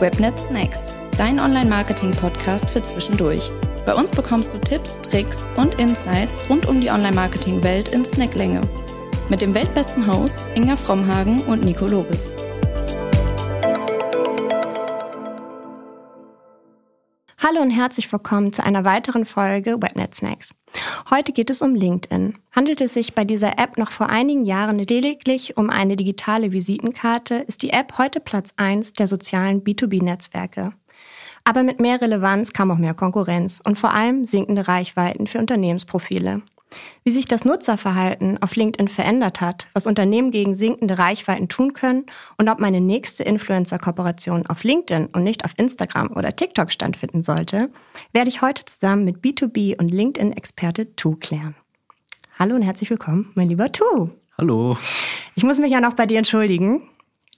Webnet Snacks, dein Online-Marketing-Podcast für zwischendurch. Bei uns bekommst du Tipps, Tricks und Insights rund um die Online-Marketing-Welt in Snacklänge. Mit dem weltbesten Hosts Inga Frommhagen und Nico Lobes. Hallo und herzlich willkommen zu einer weiteren Folge Webnet Snacks. Heute geht es um LinkedIn. Handelt es sich bei dieser App noch vor einigen Jahren lediglich um eine digitale Visitenkarte, ist die App heute Platz 1 der sozialen B2B-Netzwerke. Aber mit mehr Relevanz kam auch mehr Konkurrenz und vor allem sinkende Reichweiten für Unternehmensprofile. Wie sich das Nutzerverhalten auf LinkedIn verändert hat, was Unternehmen gegen sinkende Reichweiten tun können und ob meine nächste Influencer-Kooperation auf LinkedIn und nicht auf Instagram oder TikTok stattfinden sollte, werde ich heute zusammen mit B2B und LinkedIn-Experte Tu klären. Hallo und herzlich willkommen, mein lieber Tu. Hallo. Ich muss mich ja noch bei dir entschuldigen.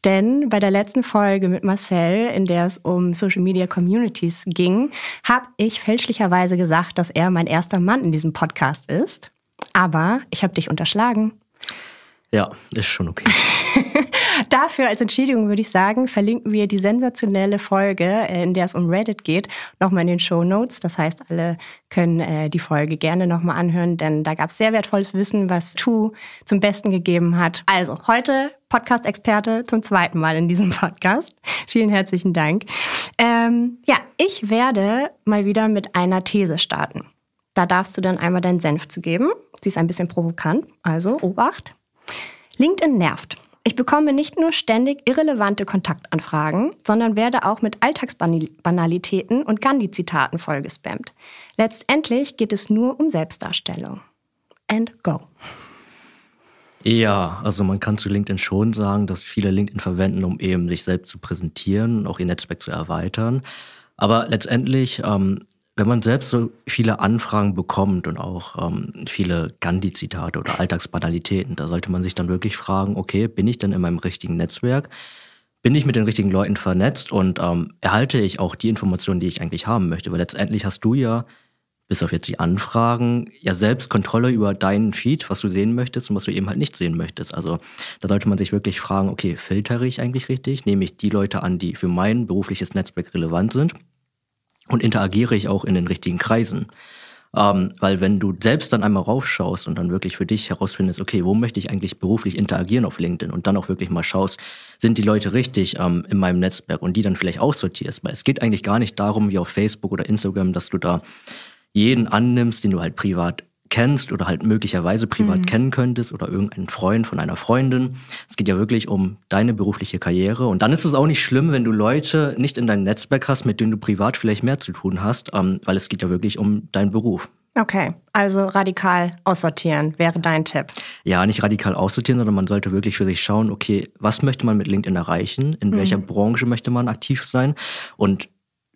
Denn bei der letzten Folge mit Marcel, in der es um Social Media Communities ging, habe ich fälschlicherweise gesagt, dass er mein erster Mann in diesem Podcast ist. Aber ich habe dich unterschlagen. Ja, ist schon okay. Dafür als Entschädigung würde ich sagen, verlinken wir die sensationelle Folge, äh, in der es um Reddit geht, nochmal in den Show Notes. Das heißt, alle können äh, die Folge gerne nochmal anhören, denn da gab es sehr wertvolles Wissen, was Tu zum Besten gegeben hat. Also heute Podcast-Experte zum zweiten Mal in diesem Podcast. Vielen herzlichen Dank. Ähm, ja, ich werde mal wieder mit einer These starten. Da darfst du dann einmal deinen Senf zu geben. Sie ist ein bisschen provokant, also Obacht. LinkedIn nervt. Ich bekomme nicht nur ständig irrelevante Kontaktanfragen, sondern werde auch mit Alltagsbanalitäten und Gandhi-Zitaten vollgespammt. Letztendlich geht es nur um Selbstdarstellung. And go. Ja, also man kann zu LinkedIn schon sagen, dass viele LinkedIn verwenden, um eben sich selbst zu präsentieren, und auch ihr Netzwerk zu erweitern. Aber letztendlich ähm, wenn man selbst so viele Anfragen bekommt und auch ähm, viele Gandhi-Zitate oder Alltagsbanalitäten, da sollte man sich dann wirklich fragen, okay, bin ich denn in meinem richtigen Netzwerk? Bin ich mit den richtigen Leuten vernetzt und ähm, erhalte ich auch die Informationen, die ich eigentlich haben möchte? Weil letztendlich hast du ja, bis auf jetzt die Anfragen, ja selbst Kontrolle über deinen Feed, was du sehen möchtest und was du eben halt nicht sehen möchtest. Also da sollte man sich wirklich fragen, okay, filtere ich eigentlich richtig? Nehme ich die Leute an, die für mein berufliches Netzwerk relevant sind? und interagiere ich auch in den richtigen Kreisen. Ähm, weil wenn du selbst dann einmal raufschaust und dann wirklich für dich herausfindest, okay, wo möchte ich eigentlich beruflich interagieren auf LinkedIn und dann auch wirklich mal schaust, sind die Leute richtig ähm, in meinem Netzwerk und die dann vielleicht aussortierst. Weil es geht eigentlich gar nicht darum, wie auf Facebook oder Instagram, dass du da jeden annimmst, den du halt privat kennst oder halt möglicherweise privat mhm. kennen könntest oder irgendeinen Freund von einer Freundin. Es geht ja wirklich um deine berufliche Karriere. Und dann ist es auch nicht schlimm, wenn du Leute nicht in deinem Netzwerk hast, mit denen du privat vielleicht mehr zu tun hast, ähm, weil es geht ja wirklich um deinen Beruf. Okay, also radikal aussortieren wäre dein Tipp. Ja, nicht radikal aussortieren, sondern man sollte wirklich für sich schauen, okay, was möchte man mit LinkedIn erreichen, in mhm. welcher Branche möchte man aktiv sein und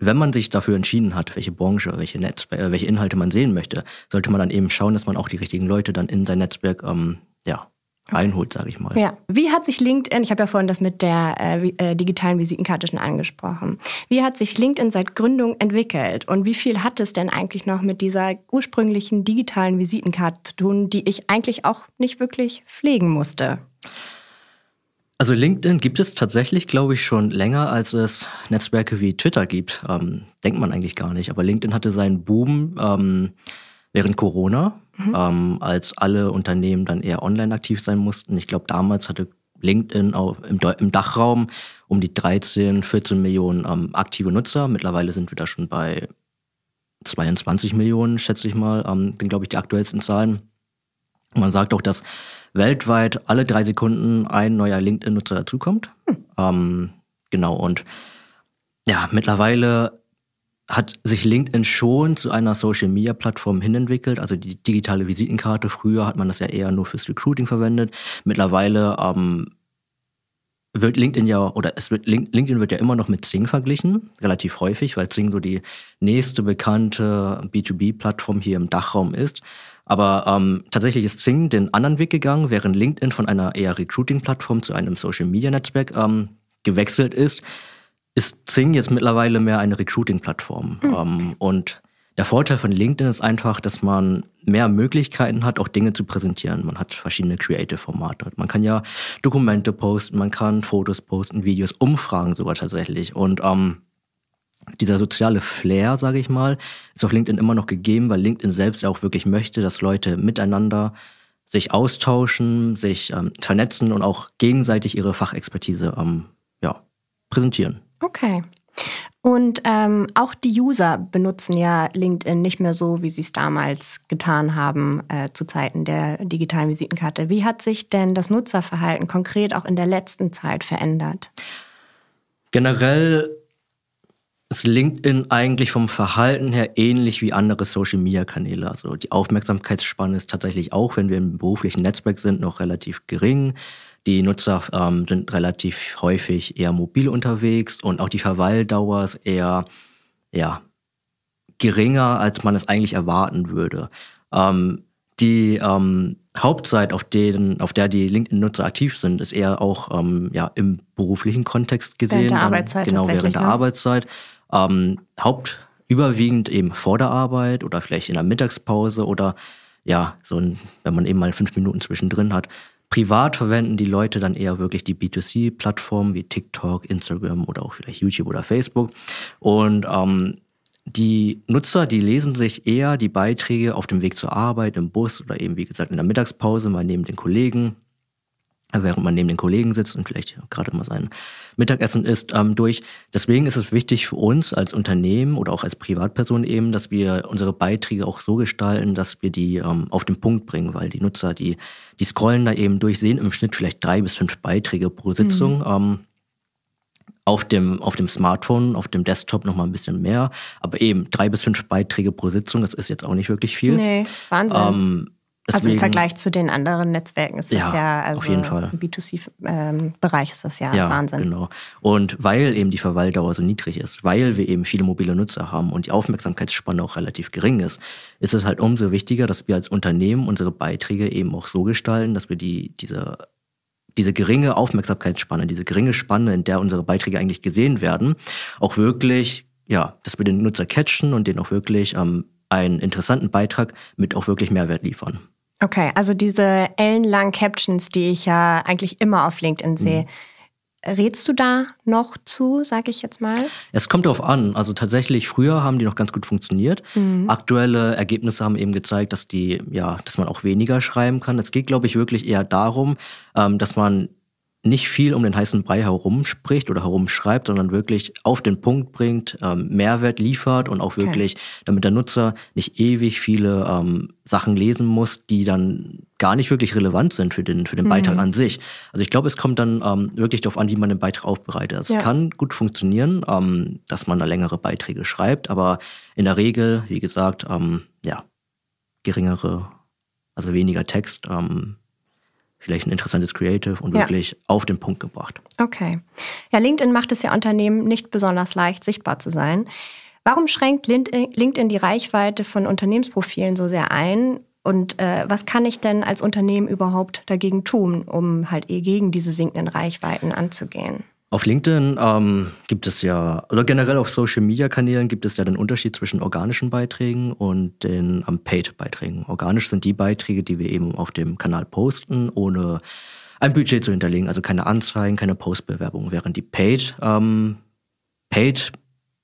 wenn man sich dafür entschieden hat, welche Branche, welche, Netzwer äh, welche Inhalte man sehen möchte, sollte man dann eben schauen, dass man auch die richtigen Leute dann in sein Netzwerk ähm, ja, einholt, sage ich mal. Ja. Wie hat sich LinkedIn, ich habe ja vorhin das mit der äh, äh, digitalen Visitenkarte schon angesprochen, wie hat sich LinkedIn seit Gründung entwickelt und wie viel hat es denn eigentlich noch mit dieser ursprünglichen digitalen Visitenkarte zu tun, die ich eigentlich auch nicht wirklich pflegen musste? Also LinkedIn gibt es tatsächlich, glaube ich, schon länger, als es Netzwerke wie Twitter gibt. Ähm, denkt man eigentlich gar nicht. Aber LinkedIn hatte seinen Boom ähm, während Corona, mhm. ähm, als alle Unternehmen dann eher online aktiv sein mussten. Ich glaube, damals hatte LinkedIn auch im, im, Dachraum um die 13, 14 Millionen ähm, aktive Nutzer. Mittlerweile sind wir da schon bei 22 Millionen, schätze ich mal. Ähm, sind, glaube ich, die aktuellsten Zahlen. Man sagt auch, dass weltweit alle drei Sekunden ein neuer LinkedIn-Nutzer dazukommt. Hm. Ähm, genau, und ja, mittlerweile hat sich LinkedIn schon zu einer Social-Media-Plattform hinentwickelt. Also die digitale Visitenkarte, früher hat man das ja eher nur fürs Recruiting verwendet. Mittlerweile ähm, wird LinkedIn ja, oder es wird, LinkedIn wird ja immer noch mit Zing verglichen, relativ häufig, weil Zing so die nächste bekannte B2B-Plattform hier im Dachraum ist. Aber ähm, tatsächlich ist Sing den anderen Weg gegangen, während LinkedIn von einer eher Recruiting-Plattform zu einem Social-Media-Netzwerk ähm, gewechselt ist, ist Sing jetzt mittlerweile mehr eine Recruiting-Plattform. Mhm. Ähm, und der Vorteil von LinkedIn ist einfach, dass man mehr Möglichkeiten hat, auch Dinge zu präsentieren. Man hat verschiedene Creative-Formate. Man kann ja Dokumente posten, man kann Fotos posten, Videos, Umfragen sogar tatsächlich. Und ähm, dieser soziale Flair, sage ich mal, ist auf LinkedIn immer noch gegeben, weil LinkedIn selbst auch wirklich möchte, dass Leute miteinander sich austauschen, sich ähm, vernetzen und auch gegenseitig ihre Fachexpertise ähm, ja, präsentieren. Okay. Und ähm, auch die User benutzen ja LinkedIn nicht mehr so, wie sie es damals getan haben äh, zu Zeiten der digitalen Visitenkarte. Wie hat sich denn das Nutzerverhalten konkret auch in der letzten Zeit verändert? Generell ist LinkedIn eigentlich vom Verhalten her ähnlich wie andere Social-Media-Kanäle. Also die Aufmerksamkeitsspanne ist tatsächlich auch, wenn wir im beruflichen Netzwerk sind, noch relativ gering. Die Nutzer ähm, sind relativ häufig eher mobil unterwegs und auch die Verweildauer ist eher ja, geringer, als man es eigentlich erwarten würde. Ähm, die ähm, Hauptzeit, auf, denen, auf der die LinkedIn-Nutzer aktiv sind, ist eher auch ähm, ja, im beruflichen Kontext gesehen. Während der Arbeitszeit. Dann, genau, während der ja. Ne? Arbeitszeit. Ähm, Haupt überwiegend eben vor der Arbeit oder vielleicht in der Mittagspause oder ja, so ein, wenn man eben mal fünf Minuten zwischendrin hat. Privat verwenden die Leute dann eher wirklich die B2C-Plattformen wie TikTok, Instagram oder auch vielleicht YouTube oder Facebook. Und ähm, die Nutzer, die lesen sich eher die Beiträge auf dem Weg zur Arbeit, im Bus oder eben, wie gesagt, in der Mittagspause, mal neben den Kollegen während man neben den Kollegen sitzt und vielleicht gerade mal sein Mittagessen isst, ähm, durch. Deswegen ist es wichtig für uns als Unternehmen oder auch als Privatperson eben, dass wir unsere Beiträge auch so gestalten, dass wir die ähm, auf den Punkt bringen, weil die Nutzer, die, die scrollen da eben durch, sehen im Schnitt vielleicht drei bis fünf Beiträge pro Sitzung. Mhm. Ähm, auf dem, auf dem Smartphone, auf dem Desktop noch mal ein bisschen mehr. Aber eben drei bis fünf Beiträge pro Sitzung, das ist jetzt auch nicht wirklich viel. Nee, Wahnsinn. Ähm, Deswegen, also im Vergleich zu den anderen Netzwerken ist das ja, ja also auf jeden also Fall. im B2C-Bereich ähm, ist das ja, ja Wahnsinn. Genau. Und weil eben die Verweildauer so niedrig ist, weil wir eben viele mobile Nutzer haben und die Aufmerksamkeitsspanne auch relativ gering ist, ist es halt umso wichtiger, dass wir als Unternehmen unsere Beiträge eben auch so gestalten, dass wir die, diese, diese geringe Aufmerksamkeitsspanne, diese geringe Spanne, in der unsere Beiträge eigentlich gesehen werden, auch wirklich, ja, dass wir den Nutzer catchen und den auch wirklich ähm, einen interessanten Beitrag mit auch wirklich Mehrwert liefern. Okay, also diese ellenlangen Captions, die ich ja eigentlich immer auf LinkedIn mhm. sehe. Mhm. Rätst du da noch zu, sage ich jetzt mal? Es kommt darauf an. Also tatsächlich, früher haben die noch ganz gut funktioniert. Mhm. Aktuelle Ergebnisse haben eben gezeigt, dass die, ja, dass man auch weniger schreiben kann. Es geht, glaube ich, wirklich eher darum, ähm, dass man nicht viel um den heißen Brei herumspricht oder herumschreibt, sondern wirklich auf den Punkt bringt, ähm, Mehrwert liefert und auch wirklich, okay. damit der Nutzer nicht ewig viele ähm, Sachen lesen muss, die dann gar nicht wirklich relevant sind für den, für den mhm. Beitrag an sich. Also ich glaube, es kommt dann ähm, wirklich darauf an, wie man den Beitrag aufbereitet. Also es ja. kann gut funktionieren, ähm, dass man da längere Beiträge schreibt, aber in der Regel, wie gesagt, ähm, ja, geringere, also weniger Text. Ähm, vielleicht ein interessantes Creative und ja. wirklich auf den Punkt gebracht. Okay. Ja, LinkedIn macht es ja Unternehmen nicht besonders leicht, sichtbar zu sein. Warum schränkt LinkedIn die Reichweite von Unternehmensprofilen so sehr ein? Und äh, was kann ich denn als Unternehmen überhaupt dagegen tun, um halt eh gegen diese sinkenden Reichweiten anzugehen? Auf LinkedIn ähm, gibt es ja, oder generell auf Social-Media-Kanälen gibt es ja den Unterschied zwischen organischen Beiträgen und den um, ähm, Paid-Beiträgen. Organisch sind die Beiträge, die wir eben auf dem Kanal posten, ohne ein Budget zu hinterlegen, also keine Anzeigen, keine Postbewerbung, während die Paid, ähm, Paid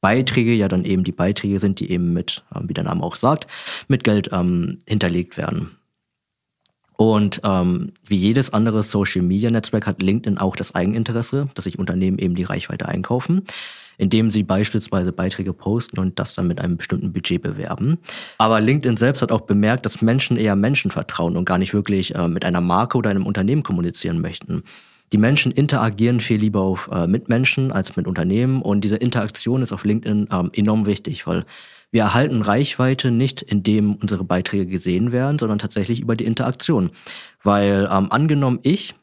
Beiträge ja dann eben die Beiträge sind, die eben mit, ähm, wie der Name auch sagt, mit Geld ähm, hinterlegt werden. Und ähm, wie jedes andere Social-Media-Netzwerk hat LinkedIn auch das Eigeninteresse, dass sich Unternehmen eben die Reichweite einkaufen, indem sie beispielsweise Beiträge posten und das dann mit einem bestimmten Budget bewerben. Aber LinkedIn selbst hat auch bemerkt, dass Menschen eher Menschen vertrauen und gar nicht wirklich äh, mit einer Marke oder einem Unternehmen kommunizieren möchten. Die Menschen interagieren viel lieber auf, äh, mit Menschen als mit Unternehmen und diese Interaktion ist auf LinkedIn äh, enorm wichtig, weil wir erhalten Reichweite nicht, indem unsere Beiträge gesehen werden, sondern tatsächlich über die Interaktion. Weil ähm, angenommen, ich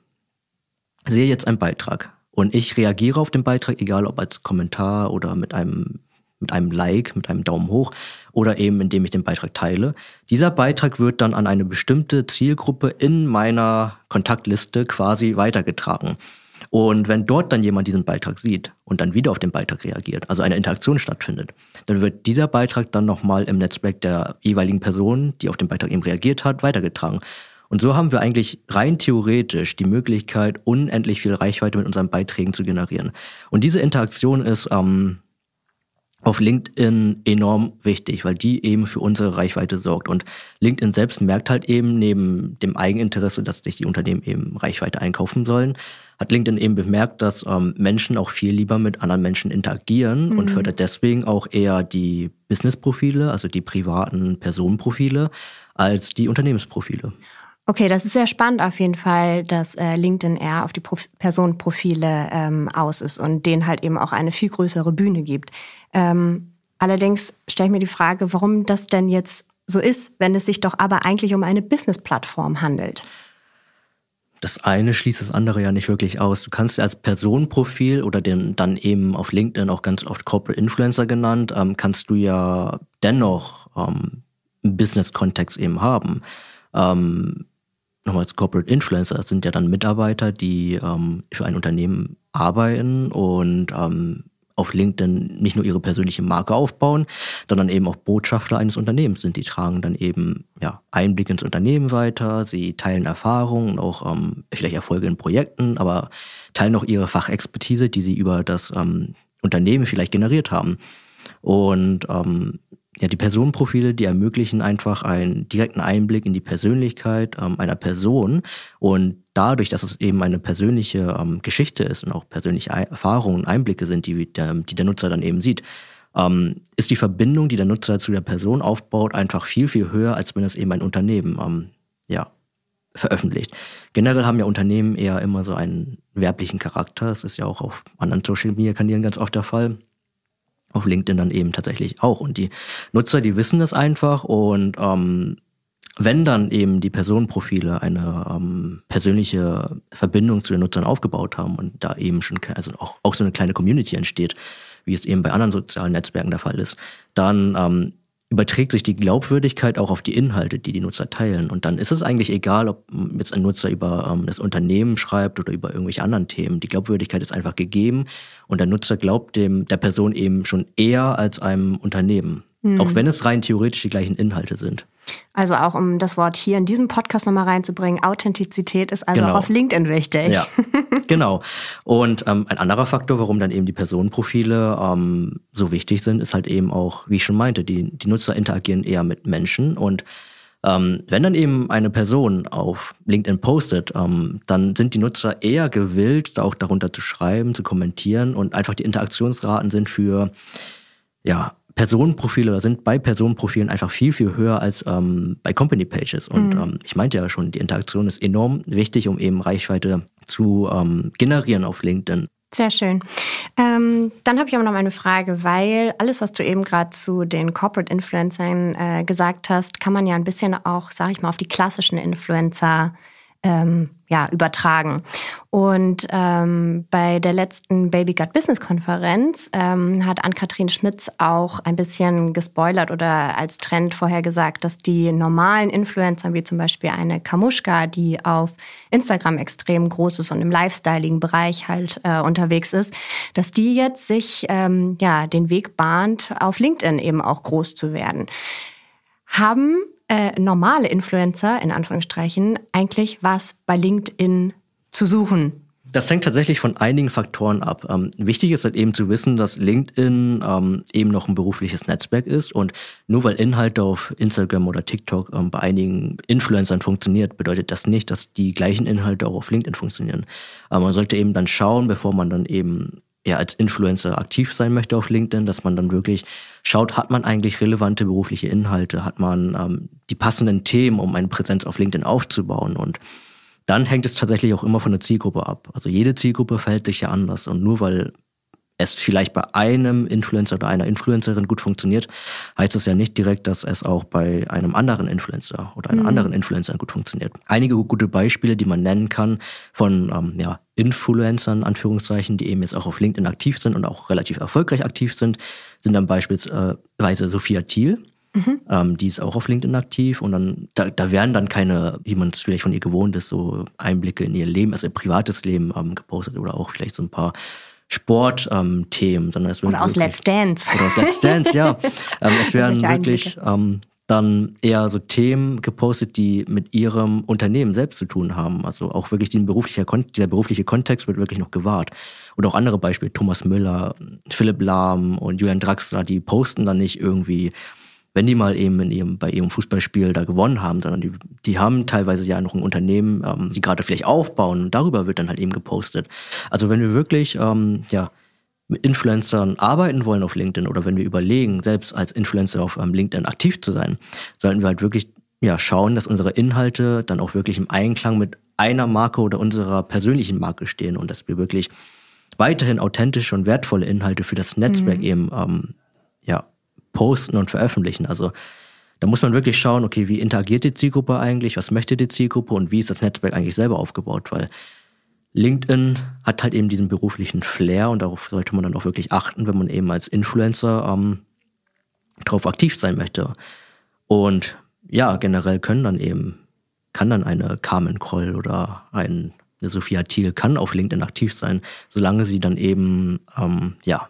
sehe jetzt einen Beitrag und ich reagiere auf den Beitrag, egal ob als Kommentar oder mit einem mit einem Like, mit einem Daumen hoch oder eben indem ich den Beitrag teile. Dieser Beitrag wird dann an eine bestimmte Zielgruppe in meiner Kontaktliste quasi weitergetragen. Und wenn dort dann jemand diesen Beitrag sieht und dann wieder auf den Beitrag reagiert, also eine Interaktion stattfindet, dann wird dieser Beitrag dann nochmal im Netzwerk der jeweiligen Person, die auf den Beitrag eben reagiert hat, weitergetragen. Und so haben wir eigentlich rein theoretisch die Möglichkeit, unendlich viel Reichweite mit unseren Beiträgen zu generieren. Und diese Interaktion ist ähm, auf LinkedIn enorm wichtig, weil die eben für unsere Reichweite sorgt. Und LinkedIn selbst merkt halt eben neben dem Eigeninteresse, dass sich die Unternehmen eben Reichweite einkaufen sollen, hat LinkedIn eben bemerkt, dass ähm, Menschen auch viel lieber mit anderen Menschen interagieren mhm. und fördert deswegen auch eher die Business-Profile, also die privaten Personenprofile, als die Unternehmensprofile. Okay, das ist sehr spannend auf jeden Fall, dass äh, LinkedIn eher auf die Prof Personenprofile ähm, aus ist und denen halt eben auch eine viel größere Bühne gibt. Ähm, allerdings stelle ich mir die Frage, warum das denn jetzt so ist, wenn es sich doch aber eigentlich um eine Business-Plattform handelt. Das eine schließt das andere ja nicht wirklich aus. Du kannst als Personenprofil oder den, dann eben auf LinkedIn auch ganz oft Corporate Influencer genannt, ähm, kannst du ja dennoch einen ähm, Business-Kontext eben haben. Ähm, nochmal als Corporate Influencer sind ja dann Mitarbeiter, die ähm, für ein Unternehmen arbeiten und ähm, auf LinkedIn nicht nur ihre persönliche Marke aufbauen, sondern eben auch Botschafter eines Unternehmens sind. Die tragen dann eben ja, Einblick ins Unternehmen weiter, sie teilen Erfahrungen, auch ähm, vielleicht Erfolge in Projekten, aber teilen auch ihre Fachexpertise, die sie über das ähm, Unternehmen vielleicht generiert haben. Und ähm, ja, die Personenprofile, die ermöglichen einfach einen direkten Einblick in die Persönlichkeit ähm, einer Person. Und dadurch, dass es eben eine persönliche ähm, Geschichte ist und auch persönliche Erfahrungen und Einblicke sind, die der, ähm, die der Nutzer dann eben sieht, ähm, ist die Verbindung, die der Nutzer zu der Person aufbaut, einfach viel, viel höher, als wenn es eben ein Unternehmen ähm, ja, veröffentlicht. Generell haben ja Unternehmen eher immer so einen werblichen Charakter. Das ist ja auch auf anderen Social-Media-Kanälen ganz oft der Fall auf LinkedIn dann eben tatsächlich auch. Und die Nutzer, die wissen das einfach und ähm, wenn dann eben die Personenprofile eine ähm, persönliche Verbindung zu den Nutzern aufgebaut haben und da eben schon also auch, auch so eine kleine Community entsteht, wie es eben bei anderen sozialen Netzwerken der Fall ist, dann ähm, überträgt sich die Glaubwürdigkeit auch auf die Inhalte, die die Nutzer teilen. Und dann ist es eigentlich egal, ob jetzt ein Nutzer über ähm, das Unternehmen schreibt oder über irgendwelche anderen Themen. Die Glaubwürdigkeit ist einfach gegeben und der Nutzer glaubt dem, der Person eben schon eher als einem Unternehmen. Mhm. Auch wenn es rein theoretisch die gleichen Inhalte sind. Also auch um das Wort hier in diesem Podcast nochmal reinzubringen, Authentizität ist also genau. auch auf LinkedIn wichtig. Ja, genau. Und ähm, ein anderer Faktor, warum dann eben die Personenprofile ähm, so wichtig sind, ist halt eben auch, wie ich schon meinte, die, die Nutzer interagieren eher mit Menschen. Und ähm, wenn dann eben eine Person auf LinkedIn postet, ähm, dann sind die Nutzer eher gewillt, auch darunter zu schreiben, zu kommentieren und einfach die Interaktionsraten sind für ja, Personenprofile sind bei Personenprofilen einfach viel, viel höher als ähm, bei Company Pages. Und mhm. ähm, ich meinte ja schon, die Interaktion ist enorm wichtig, um eben Reichweite zu ähm, generieren auf LinkedIn. Sehr schön. Ähm, dann habe ich aber noch eine Frage, weil alles, was du eben gerade zu den Corporate Influencern äh, gesagt hast, kann man ja ein bisschen auch, sage ich mal, auf die klassischen Influencer äh, ähm, ja, übertragen. Und ähm, bei der letzten Baby Gut Business Konferenz ähm, hat Ann-Kathrin Schmitz auch ein bisschen gespoilert oder als Trend vorhergesagt, dass die normalen Influencer, wie zum Beispiel eine Kamuschka, die auf Instagram extrem groß ist und im lifestyleigen Bereich halt äh, unterwegs ist, dass die jetzt sich ähm, ja, den Weg bahnt, auf LinkedIn eben auch groß zu werden. Haben äh, normale Influencer, in Anführungsstrichen, eigentlich was bei LinkedIn zu suchen? Das hängt tatsächlich von einigen Faktoren ab. Ähm, wichtig ist halt eben zu wissen, dass LinkedIn ähm, eben noch ein berufliches Netzwerk ist und nur weil Inhalte auf Instagram oder TikTok ähm, bei einigen Influencern funktioniert, bedeutet das nicht, dass die gleichen Inhalte auch auf LinkedIn funktionieren. Aber man sollte eben dann schauen, bevor man dann eben ja, als Influencer aktiv sein möchte auf LinkedIn, dass man dann wirklich schaut, hat man eigentlich relevante berufliche Inhalte, hat man ähm, die passenden Themen, um eine Präsenz auf LinkedIn aufzubauen. Und dann hängt es tatsächlich auch immer von der Zielgruppe ab. Also jede Zielgruppe verhält sich ja anders. Und nur weil es vielleicht bei einem Influencer oder einer Influencerin gut funktioniert, heißt es ja nicht direkt, dass es auch bei einem anderen Influencer oder einer mhm. anderen Influencerin gut funktioniert. Einige gute Beispiele, die man nennen kann von ähm, ja, Influencern, Anführungszeichen, die eben jetzt auch auf LinkedIn aktiv sind und auch relativ erfolgreich aktiv sind, sind dann beispielsweise Sophia Thiel. Mhm. Ähm, die ist auch auf LinkedIn aktiv und dann, da, da werden dann keine, wie man es vielleicht von ihr gewohnt ist, so Einblicke in ihr Leben, also ihr privates Leben ähm, gepostet oder auch vielleicht so ein paar Sportthemen, ähm, sondern es Oder aus wirklich, Let's Dance. Oder aus Let's Dance, ja. ähm, es werden wirklich ähm, dann eher so Themen gepostet, die mit ihrem Unternehmen selbst zu tun haben. Also auch wirklich berufliche, dieser berufliche Kontext wird wirklich noch gewahrt. Oder auch andere Beispiele, Thomas Müller, Philipp Lahm und Julian Draxler, die posten dann nicht irgendwie wenn die mal eben in ihrem, bei ihrem Fußballspiel da gewonnen haben, sondern die, die haben teilweise ja noch ein Unternehmen, ähm, die gerade vielleicht aufbauen und darüber wird dann halt eben gepostet. Also wenn wir wirklich, ähm, ja, mit Influencern arbeiten wollen auf LinkedIn oder wenn wir überlegen, selbst als Influencer auf ähm, LinkedIn aktiv zu sein, sollten wir halt wirklich ja, schauen, dass unsere Inhalte dann auch wirklich im Einklang mit einer Marke oder unserer persönlichen Marke stehen und dass wir wirklich weiterhin authentische und wertvolle Inhalte für das Netzwerk mhm. eben ähm, posten und veröffentlichen. Also da muss man wirklich schauen, okay, wie interagiert die Zielgruppe eigentlich, was möchte die Zielgruppe und wie ist das Netzwerk eigentlich selber aufgebaut, weil LinkedIn hat halt eben diesen beruflichen Flair und darauf sollte man dann auch wirklich achten, wenn man eben als Influencer ähm, drauf aktiv sein möchte. Und ja, generell können dann eben, kann dann eine Carmen Kroll oder ein, eine Sophia Thiel kann auf LinkedIn aktiv sein, solange sie dann eben ähm, ja,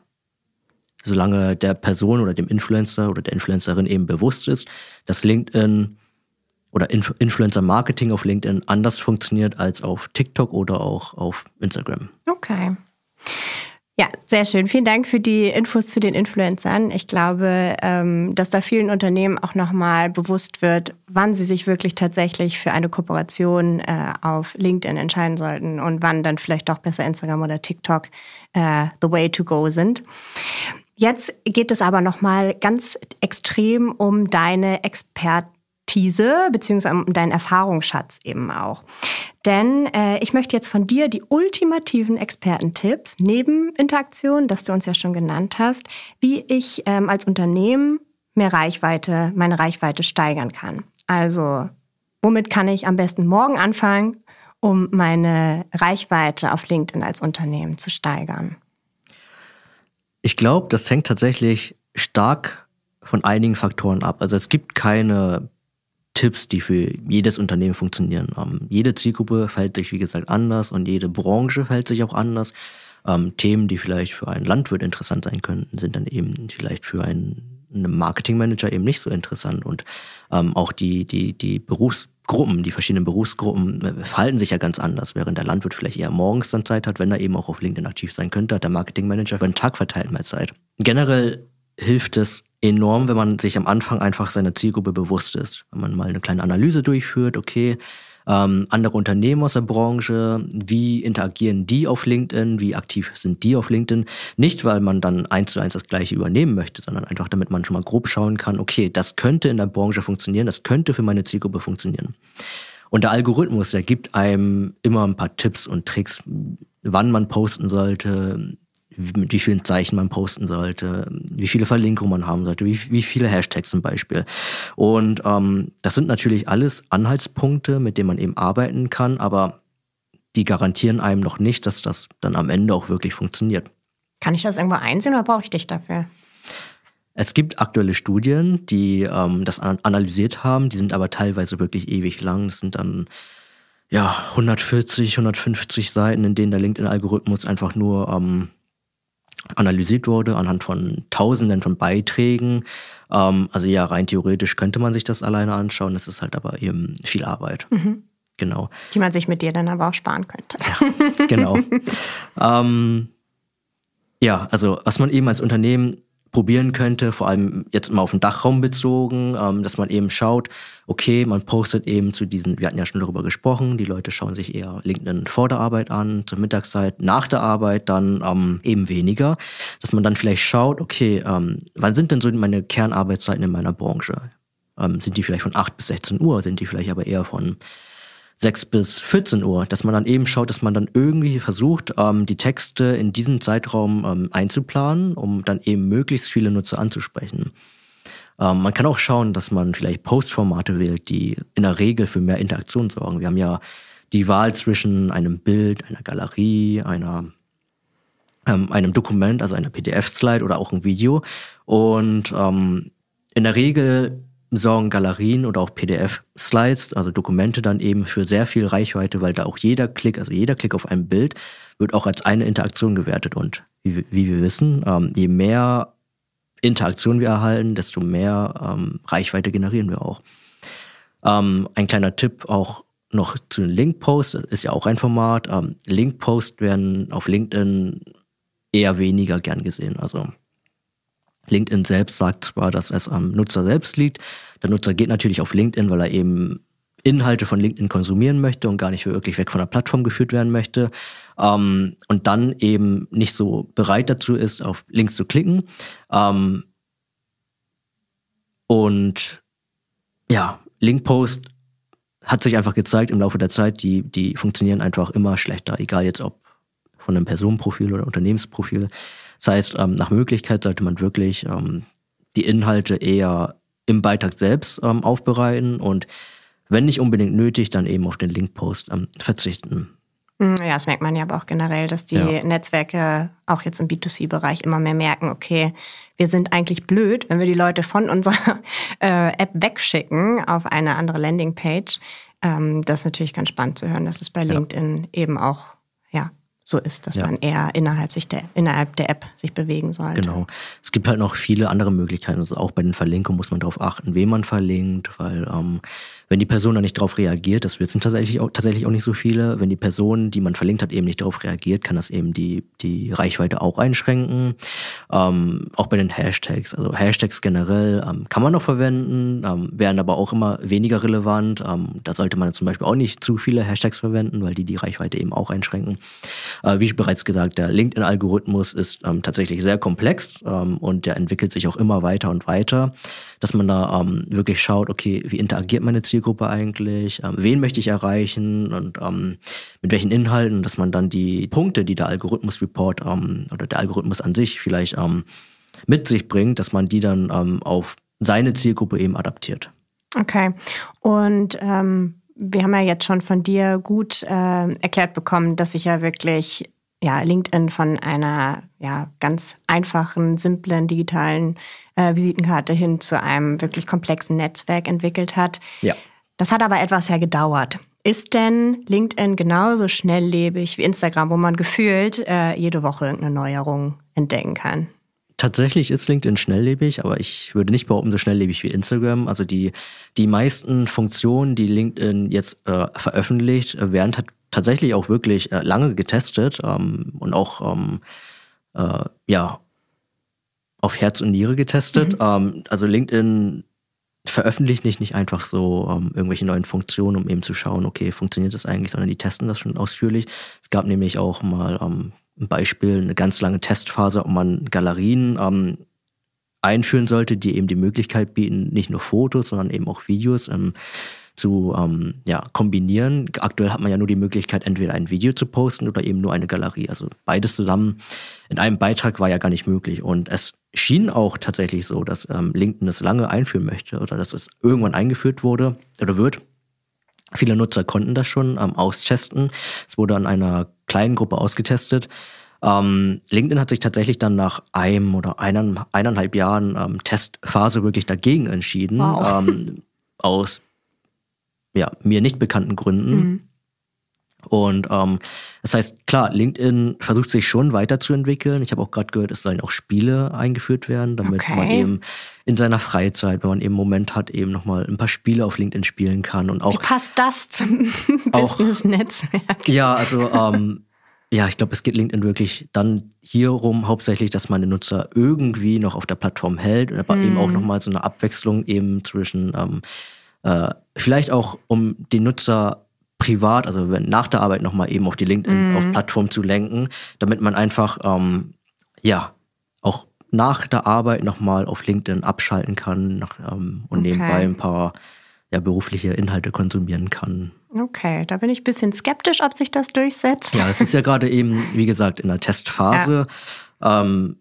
solange der Person oder dem Influencer oder der Influencerin eben bewusst ist, dass LinkedIn oder Inf Influencer Marketing auf LinkedIn anders funktioniert als auf TikTok oder auch auf Instagram. Okay. Ja, sehr schön. Vielen Dank für die Infos zu den Influencern. Ich glaube, ähm, dass da vielen Unternehmen auch nochmal bewusst wird, wann sie sich wirklich tatsächlich für eine Kooperation äh, auf LinkedIn entscheiden sollten und wann dann vielleicht doch besser Instagram oder TikTok äh, the way to go sind. Jetzt geht es aber nochmal ganz extrem um deine Expertise beziehungsweise um deinen Erfahrungsschatz eben auch. Denn äh, ich möchte jetzt von dir die ultimativen Expertentipps neben Interaktion, das du uns ja schon genannt hast, wie ich ähm, als Unternehmen mehr Reichweite, meine Reichweite steigern kann. Also, womit kann ich am besten morgen anfangen, um meine Reichweite auf LinkedIn als Unternehmen zu steigern? Ich glaube, das hängt tatsächlich stark von einigen Faktoren ab. Also es gibt keine Tipps, die für jedes Unternehmen funktionieren. Ähm, jede Zielgruppe verhält sich, wie gesagt, anders und jede Branche verhält sich auch anders. Ähm, Themen, die vielleicht für einen Landwirt interessant sein könnten, sind dann eben vielleicht für einen, einen Marketingmanager eben nicht so interessant. Und ähm, auch die, die, die Berufs- Gruppen, die verschiedenen Berufsgruppen äh, verhalten sich ja ganz anders, während der Landwirt vielleicht eher morgens dann Zeit hat, wenn er eben auch auf LinkedIn aktiv sein könnte, hat der Marketingmanager über den Tag verteilt mal Zeit. Generell hilft es enorm, wenn man sich am Anfang einfach seiner Zielgruppe bewusst ist. Wenn man mal eine kleine Analyse durchführt, okay, ähm, andere Unternehmen aus der Branche, wie interagieren die auf LinkedIn, wie aktiv sind die auf LinkedIn. Nicht, weil man dann eins zu eins das gleiche übernehmen möchte, sondern einfach, damit man schon mal grob schauen kann, okay, das könnte in der Branche funktionieren, das könnte für meine Zielgruppe funktionieren. Und der Algorithmus, der gibt einem immer ein paar Tipps und Tricks, wann man posten sollte, mit wie vielen Zeichen man posten sollte, wie viele Verlinkungen man haben sollte, wie, wie viele Hashtags zum Beispiel. Und ähm, das sind natürlich alles Anhaltspunkte, mit denen man eben arbeiten kann, aber die garantieren einem noch nicht, dass das dann am Ende auch wirklich funktioniert. Kann ich das irgendwo einsehen oder brauche ich dich dafür? Es gibt aktuelle Studien, die ähm, das analysiert haben, die sind aber teilweise wirklich ewig lang. Das sind dann ja 140, 150 Seiten, in denen der LinkedIn-Algorithmus einfach nur ähm, analysiert wurde anhand von Tausenden von Beiträgen. Ähm, also ja, rein theoretisch könnte man sich das alleine anschauen. Das ist halt aber eben viel Arbeit. Mhm. Genau. Die man sich mit dir dann aber auch sparen könnte. Ja, genau. ähm, ja, also was man eben als Unternehmen probieren könnte, vor allem jetzt mal auf den Dachraum bezogen, ähm, dass man eben schaut, okay, man postet eben zu diesen, wir hatten ja schon darüber gesprochen, die Leute schauen sich eher LinkedIn vor der Arbeit an, zur Mittagszeit, nach der Arbeit dann ähm, eben weniger, dass man dann vielleicht schaut, okay, ähm, wann sind denn so meine Kernarbeitszeiten in meiner Branche? Ähm, sind die vielleicht von 8 bis 16 Uhr, sind die vielleicht aber eher von 6 bis 14 Uhr, dass man dann eben schaut, dass man dann irgendwie versucht, ähm, die Texte in diesem Zeitraum ähm, einzuplanen, um dann eben möglichst viele Nutzer anzusprechen. Ähm, man kann auch schauen, dass man vielleicht Postformate wählt, die in der Regel für mehr Interaktion sorgen. Wir haben ja die Wahl zwischen einem Bild, einer Galerie, einer ähm, einem Dokument, also einer PDF-Slide oder auch ein Video. Und ähm, in der Regel sorgen Galerien oder auch PDF-Slides, also Dokumente dann eben für sehr viel Reichweite, weil da auch jeder Klick, also jeder Klick auf ein Bild wird auch als eine Interaktion gewertet. Und wie, wie wir wissen, ähm, je mehr Interaktion wir erhalten, desto mehr ähm, Reichweite generieren wir auch. Ähm, ein kleiner Tipp auch noch zu den Link-Posts, das ist ja auch ein Format. Ähm, Link-Posts werden auf LinkedIn eher weniger gern gesehen. Also LinkedIn selbst sagt zwar, dass es am Nutzer selbst liegt. Der Nutzer geht natürlich auf LinkedIn, weil er eben Inhalte von LinkedIn konsumieren möchte und gar nicht wirklich weg von der Plattform geführt werden möchte ähm, und dann eben nicht so bereit dazu ist, auf Links zu klicken. Ähm, und ja, Linkpost hat sich einfach gezeigt im Laufe der Zeit, die, die funktionieren einfach immer schlechter, egal jetzt ob von einem Personenprofil oder Unternehmensprofil. Das heißt, ähm, nach Möglichkeit sollte man wirklich ähm, die Inhalte eher im Beitrag selbst ähm, aufbereiten und wenn nicht unbedingt nötig, dann eben auf den Link-Post ähm, verzichten. Hm, ja, das merkt man ja aber auch generell, dass die ja. Netzwerke auch jetzt im B2C-Bereich immer mehr merken, okay, wir sind eigentlich blöd, wenn wir die Leute von unserer äh, App wegschicken auf eine andere Landingpage. Ähm, das ist natürlich ganz spannend zu hören, dass es bei ja. LinkedIn eben auch so ist, dass ja. man eher innerhalb, sich der, innerhalb der App sich bewegen soll. Genau. Es gibt halt noch viele andere Möglichkeiten. Also auch bei den Verlinkungen muss man darauf achten, wem man verlinkt, weil ähm, wenn die Person da nicht darauf reagiert, das sind tatsächlich auch, tatsächlich auch nicht so viele, wenn die Person, die man verlinkt hat, eben nicht darauf reagiert, kann das eben die, die Reichweite auch einschränken. Ähm, auch bei den Hashtags, also Hashtags generell ähm, kann man noch verwenden, ähm, werden aber auch immer weniger relevant. Ähm, da sollte man zum Beispiel auch nicht zu viele Hashtags verwenden, weil die die Reichweite eben auch einschränken. Äh, wie bereits gesagt, der LinkedIn-Algorithmus ist ähm, tatsächlich sehr komplex ähm, und der entwickelt sich auch immer weiter und weiter dass man da ähm, wirklich schaut, okay, wie interagiert meine Zielgruppe eigentlich, ähm, wen möchte ich erreichen und ähm, mit welchen Inhalten, dass man dann die Punkte, die der Algorithmus-Report ähm, oder der Algorithmus an sich vielleicht ähm, mit sich bringt, dass man die dann ähm, auf seine Zielgruppe eben adaptiert. Okay. Und wir haben ja jetzt schon von dir gut äh, erklärt bekommen, dass sich ja wirklich ja, LinkedIn von einer ja, ganz einfachen, simplen digitalen äh, Visitenkarte hin zu einem wirklich komplexen Netzwerk entwickelt hat. Ja. Das hat aber etwas ja gedauert. Ist denn LinkedIn genauso schnelllebig wie Instagram, wo man gefühlt äh, jede Woche irgendeine Neuerung entdecken kann? tatsächlich ist LinkedIn schnelllebig, aber ich würde nicht behaupten, so schnelllebig wie Instagram. Also die, die meisten Funktionen, die LinkedIn jetzt äh, veröffentlicht, äh, während hat tatsächlich auch wirklich äh, lange getestet ähm, und auch ähm, äh, ja, auf Herz und Niere getestet. Mhm. Ähm, also LinkedIn veröffentlicht nicht, nicht einfach so ähm, irgendwelche neuen Funktionen, um eben zu schauen, okay, funktioniert das eigentlich, sondern die testen das schon ausführlich. Es gab nämlich auch mal ähm, ein Beispiel, eine ganz lange Testphase, ob man Galerien ähm, einführen sollte, die eben die Möglichkeit bieten, nicht nur Fotos, sondern eben auch Videos zu ähm, ja, kombinieren. Aktuell hat man ja nur die Möglichkeit, entweder ein Video zu posten oder eben nur eine Galerie. Also beides zusammen in einem Beitrag war ja gar nicht möglich. Und es schien auch tatsächlich so, dass ähm, LinkedIn das lange einführen möchte oder dass es irgendwann eingeführt wurde oder wird. Viele Nutzer konnten das schon ähm, austesten. Es wurde an einer kleinen Gruppe ausgetestet. Ähm, LinkedIn hat sich tatsächlich dann nach einem oder einem, eineinhalb Jahren ähm, Testphase wirklich dagegen entschieden. Wow. Ähm, aus ja, mir nicht bekannten Gründen. Mhm. Und ähm, das heißt, klar, LinkedIn versucht sich schon weiterzuentwickeln. Ich habe auch gerade gehört, es sollen auch Spiele eingeführt werden, damit okay. man eben in seiner Freizeit, wenn man eben einen Moment hat, eben nochmal ein paar Spiele auf LinkedIn spielen kann. Und auch, Wie passt das zum Business-Netzwerk? Ja, also ähm, ja, ich glaube, es geht LinkedIn wirklich dann hierum hauptsächlich, dass man den Nutzer irgendwie noch auf der Plattform hält, aber hm. eben auch mhm. nochmal so eine Abwechslung eben zwischen ähm, äh, vielleicht auch, um den Nutzer privat, also nach der Arbeit nochmal eben auf die LinkedIn, mm. auf mhm. Plattform zu lenken, damit man einfach, ähm, ja, auch nach der Arbeit nochmal auf LinkedIn abschalten kann nach, ähm, und okay. nebenbei ein paar ja, berufliche Inhalte konsumieren kann. Okay, da bin ich ein bisschen skeptisch, ob sich das durchsetzt. Ja, es ist ja gerade eben, wie gesagt, in der Testphase. Ja. Ähm,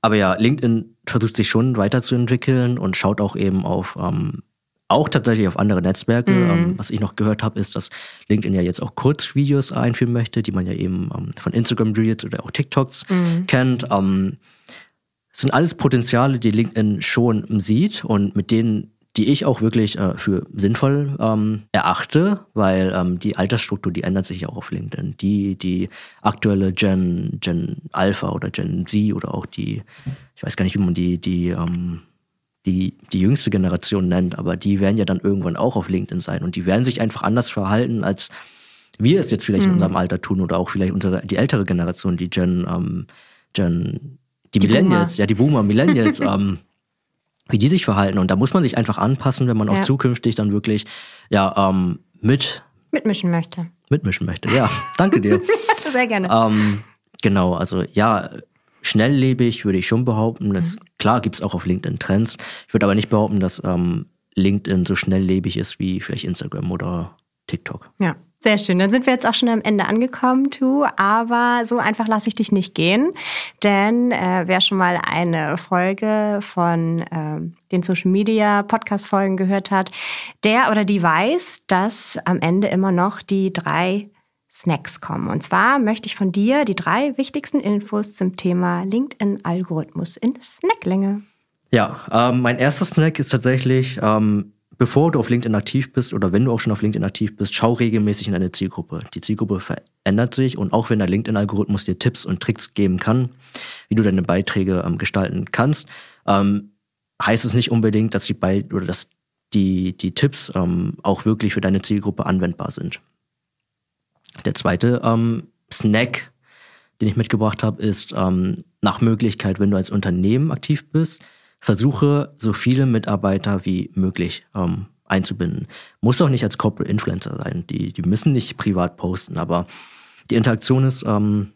aber ja, LinkedIn versucht sich schon weiterzuentwickeln und schaut auch eben auf ähm, auch tatsächlich auf andere Netzwerke. Mhm. Ähm, was ich noch gehört habe, ist, dass LinkedIn ja jetzt auch Kurzvideos einführen möchte, die man ja eben ähm, von Instagram Reels oder auch TikToks mhm. kennt. Ähm, das sind alles Potenziale, die LinkedIn schon sieht und mit denen die ich auch wirklich äh, für sinnvoll ähm, erachte, weil ähm, die Altersstruktur, die ändert sich ja auch auf LinkedIn. Die, die aktuelle Gen, Gen Alpha oder Gen Z oder auch die, ich weiß gar nicht, wie man die, die ähm, die, die jüngste Generation nennt, aber die werden ja dann irgendwann auch auf LinkedIn sein und die werden sich einfach anders verhalten, als wir es jetzt vielleicht mhm. in unserem Alter tun oder auch vielleicht unsere, die ältere Generation, die Gen, ähm, Gen die, die Millennials, Boomer. ja, die Boomer, Millennials, ähm, wie die sich verhalten. Und da muss man sich einfach anpassen, wenn man ja. auch zukünftig dann wirklich, ja, ähm, mit. Mitmischen möchte. Mitmischen möchte, ja. Danke dir. Sehr gerne. Ähm, genau, also ja, schnelllebig, würde ich schon behaupten. Das, mhm. Klar gibt es auch auf LinkedIn Trends. Ich würde aber nicht behaupten, dass ähm, LinkedIn so schnelllebig ist wie vielleicht Instagram oder TikTok. Ja. Sehr schön, dann sind wir jetzt auch schon am Ende angekommen, Tu. Aber so einfach lasse ich dich nicht gehen, denn äh, wer schon mal eine Folge von äh, den Social Media Podcast Folgen gehört hat, der oder die weiß, dass am Ende immer noch die drei Snacks kommen. Und zwar möchte ich von dir die drei wichtigsten Infos zum Thema LinkedIn-Algorithmus in Snacklänge. Ja, ähm, mein erster Snack ist tatsächlich, ähm, bevor du auf LinkedIn aktiv bist oder wenn du auch schon auf LinkedIn aktiv bist, schau regelmäßig in deine Zielgruppe. Die Zielgruppe verändert sich und auch wenn der LinkedIn-Algorithmus dir Tipps und Tricks geben kann, wie du deine Beiträge ähm, gestalten kannst, ähm, heißt es nicht unbedingt, dass die, Be oder dass die, die Tipps ähm, auch wirklich für deine Zielgruppe anwendbar sind. Der zweite ähm, Snack, den ich mitgebracht habe, ist ähm, nach Möglichkeit, wenn du als Unternehmen aktiv bist, versuche so viele Mitarbeiter wie möglich ähm, einzubinden. Muss auch nicht als Corporate Influencer sein. Die, die müssen nicht privat posten, aber die Interaktion ist, ähm,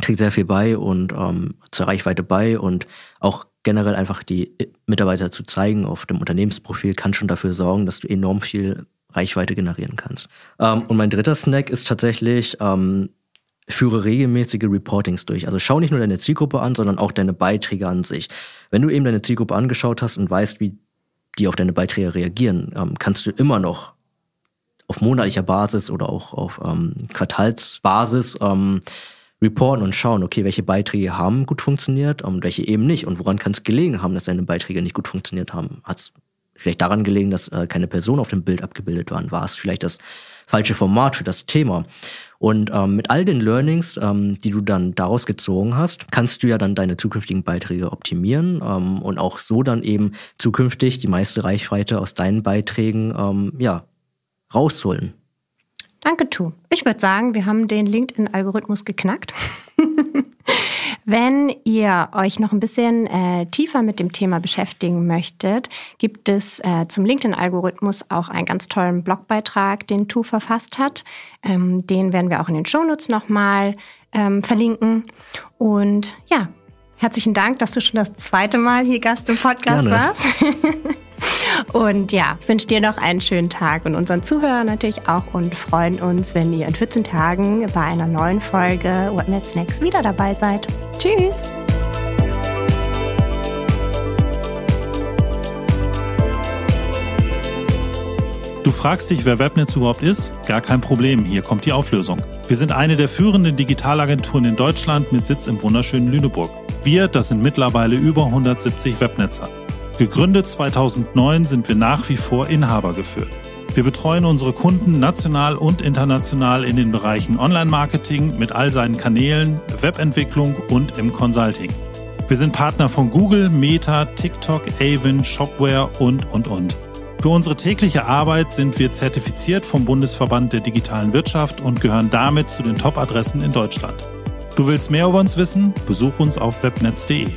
trägt sehr viel bei und ähm, zur Reichweite bei und auch generell einfach die äh, Mitarbeiter zu zeigen auf dem Unternehmensprofil kann schon dafür sorgen, dass du enorm viel Reichweite generieren kannst. Ähm, und mein dritter Snack ist tatsächlich, ähm, führe regelmäßige Reportings durch. Also schau nicht nur deine Zielgruppe an, sondern auch deine Beiträge an sich. Wenn du eben deine Zielgruppe angeschaut hast und weißt, wie die auf deine Beiträge reagieren, ähm, kannst du immer noch auf monatlicher Basis oder auch auf ähm, Quartalsbasis ähm, reporten und schauen, okay, welche Beiträge haben gut funktioniert und welche eben nicht und woran kann es gelegen haben, dass deine Beiträge nicht gut funktioniert haben. Hat es vielleicht daran gelegen, dass äh, keine Person auf dem Bild abgebildet waren? War es vielleicht das falsche Format für das Thema? Und ähm, mit all den Learnings, ähm, die du dann daraus gezogen hast, kannst du ja dann deine zukünftigen Beiträge optimieren ähm, und auch so dann eben zukünftig die meiste Reichweite aus deinen Beiträgen ähm, ja, rausholen. Danke, Tu. Ich würde sagen, wir haben den LinkedIn-Algorithmus geknackt. Wenn ihr euch noch ein bisschen äh, tiefer mit dem Thema beschäftigen möchtet, gibt es äh, zum LinkedIn-Algorithmus auch einen ganz tollen Blogbeitrag, den Tu verfasst hat. Ähm, den werden wir auch in den Shownotes nochmal ähm, verlinken. Und ja, herzlichen Dank, dass du schon das zweite Mal hier Gast im Podcast Gerne. warst. Und ja, ich wünsche dir noch einen schönen Tag und unseren Zuhörern natürlich auch und freuen uns, wenn ihr in 14 Tagen bei einer neuen Folge What Mad Snacks wieder dabei seid. Tschüss! Du fragst dich, wer Webnetz überhaupt ist? Gar kein Problem, hier kommt die Auflösung. Wir sind eine der führenden Digitalagenturen in Deutschland mit Sitz im wunderschönen Lüneburg. Wir, das sind mittlerweile über 170 Webnetzer. Gegründet 2009 sind wir nach wie vor Inhaber geführt. Wir betreuen unsere Kunden national und international in den Bereichen Online-Marketing mit all seinen Kanälen, Webentwicklung und im Consulting. Wir sind Partner von Google, Meta, TikTok, Avon, Shopware und, und, und. Für unsere tägliche Arbeit sind wir zertifiziert vom Bundesverband der digitalen Wirtschaft und gehören damit zu den Top-Adressen in Deutschland. Du willst mehr über uns wissen? Besuch uns auf webnetz.de.